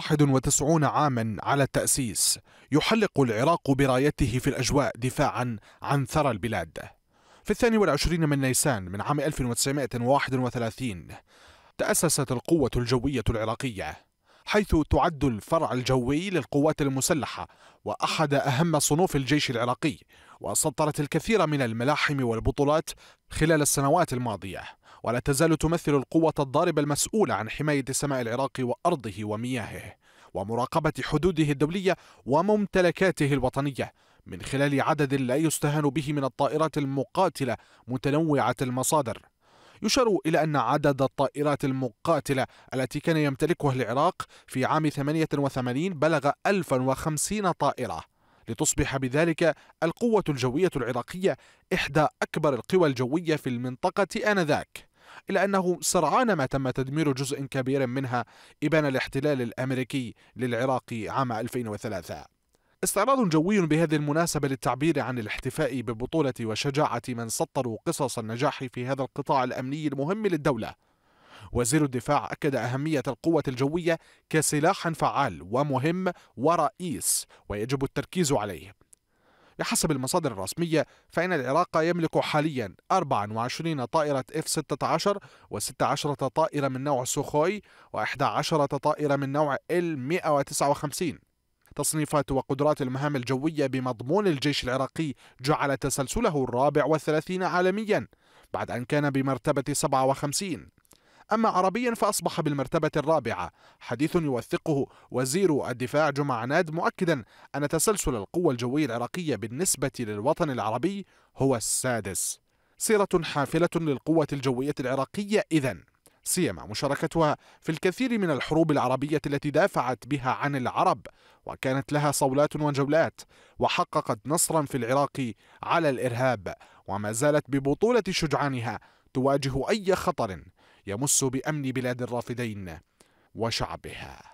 91 عاما على التأسيس يحلق العراق برايته في الأجواء دفاعا عن ثرى البلاد في الثاني والعشرين من نيسان من عام 1931 تأسست القوة الجوية العراقية حيث تعد الفرع الجوي للقوات المسلحة وأحد أهم صنوف الجيش العراقي وسطرت الكثير من الملاحم والبطولات خلال السنوات الماضية ولا تزال تمثل القوة الضاربة المسؤولة عن حماية سماء العراق وأرضه ومياهه ومراقبة حدوده الدولية وممتلكاته الوطنية من خلال عدد لا يستهان به من الطائرات المقاتلة متنوعة المصادر يشار إلى أن عدد الطائرات المقاتلة التي كان يمتلكها العراق في عام 88 بلغ 1050 طائرة لتصبح بذلك القوة الجوية العراقية إحدى أكبر القوى الجوية في المنطقة آنذاك إلا أنه سرعان ما تم تدمير جزء كبير منها إبان الاحتلال الأمريكي للعراق عام 2003 استعراض جوي بهذه المناسبة للتعبير عن الاحتفاء ببطولة وشجاعة من سطروا قصص النجاح في هذا القطاع الأمني المهم للدولة وزير الدفاع أكد أهمية القوة الجوية كسلاح فعال ومهم ورئيس ويجب التركيز عليه بحسب المصادر الرسمية فإن العراق يملك حاليا 24 طائرة F-16 و16 طائرة من نوع سوخوي و11 طائرة من نوع L-159 تصنيفات وقدرات المهام الجوية بمضمون الجيش العراقي جعل تسلسله الرابع والثلاثين عالميا بعد أن كان بمرتبة 57 أما عربيا فأصبح بالمرتبة الرابعة حديث يوثقه وزير الدفاع جمعة ناد مؤكدا أن تسلسل القوة الجوية العراقية بالنسبة للوطن العربي هو السادس سيرة حافلة للقوة الجوية العراقية إذا سيما مشاركتها في الكثير من الحروب العربية التي دافعت بها عن العرب وكانت لها صولات وجولات وحققت نصرا في العراق على الإرهاب وما زالت ببطولة شجعانها تواجه أي خطر يمس بامن بلاد الرافدين وشعبها